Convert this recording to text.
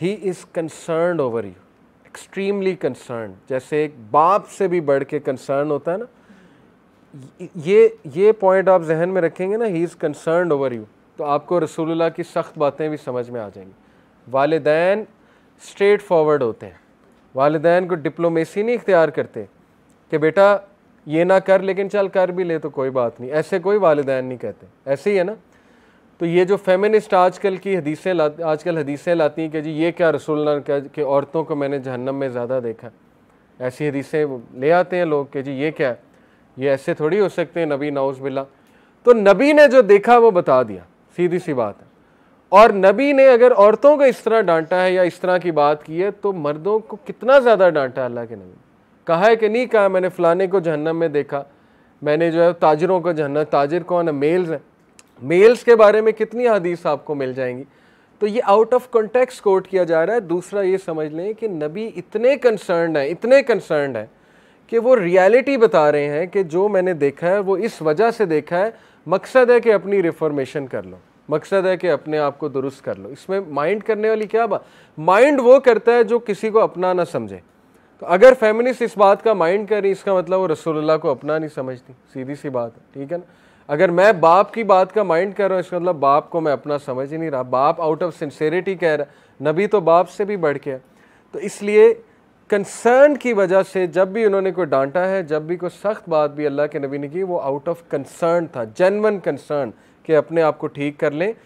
he is concern over you extremely concern जैसे एक बाप से भी बढ़ के कंसर्न होता है ना ये ये पॉइंट आप जहन में रखेंगे ना he is concern over you तो आपको रसूलुल्लाह की सख्त बातें भी समझ में आ जाएंगी वालदान स्ट्रेट फॉरवर्ड होते हैं वालदेन को डिप्लोमेसी नहीं इख्तियार करते कि बेटा ये ना कर लेकिन चल कर भी ले तो कोई बात नहीं ऐसे कोई वालदेन नहीं कहते ऐसे ही है ना तो ये जो फेमिनिस्ट आजकल की हदीसें ला आजकल हदीसें लाती हैं कि जी ये क्या रसोल्ला कि औरतों को मैंने जहन्नम में ज़्यादा देखा ऐसी हदीसें ले आते हैं लोग कि जी ये क्या है ये ऐसे थोड़ी हो सकते हैं नबी नाउस बिल्ला तो नबी ने जो देखा वो बता दिया सीधी सी बात है और नबी ने अगर औरतों को इस तरह डांटा है या इस तरह की बात की है तो मर्दों को कितना ज़्यादा डांटा अल्लाह के नबी कहा है कि नहीं कहा मैंने फ़लाने को जहन्नम में देखा मैंने जो है ताजरों को जहन्नम ताजर कौन है मेल्स हैं मेल्स के बारे में कितनी हदीस आपको मिल जाएंगी तो ये आउट ऑफ कॉन्टेक्स कोट किया जा रहा है दूसरा ये समझ लें कि नबी इतने कंसर्न हैं इतने कंसर्न हैं कि वो रियलिटी बता रहे हैं कि जो मैंने देखा है वो इस वजह से देखा है मकसद है कि अपनी रिफॉर्मेशन कर लो मकसद है कि अपने आप को दुरुस्त कर लो इसमें माइंड करने वाली क्या बात माइंड वो करता है जो किसी को अपना ना समझे तो अगर फेमिनिस्ट इस बात का माइंड करें इसका मतलब वो रसोल्ला को अपना नहीं समझती सीधी सी बात है ठीक है ना अगर मैं बाप की बात का माइंड कर रहा हूँ इसका मतलब बाप को मैं अपना समझ ही नहीं रहा बाप आउट ऑफ सिंसेरिटी कह रहा नबी तो बाप से भी बढ़ के तो इसलिए कंसर्न की वजह से जब भी उन्होंने कोई डांटा है जब भी कोई सख्त बात भी अल्लाह के नबी ने की वो आउट ऑफ कंसर्न था जेनवन कंसर्न कि अपने आप को ठीक कर लें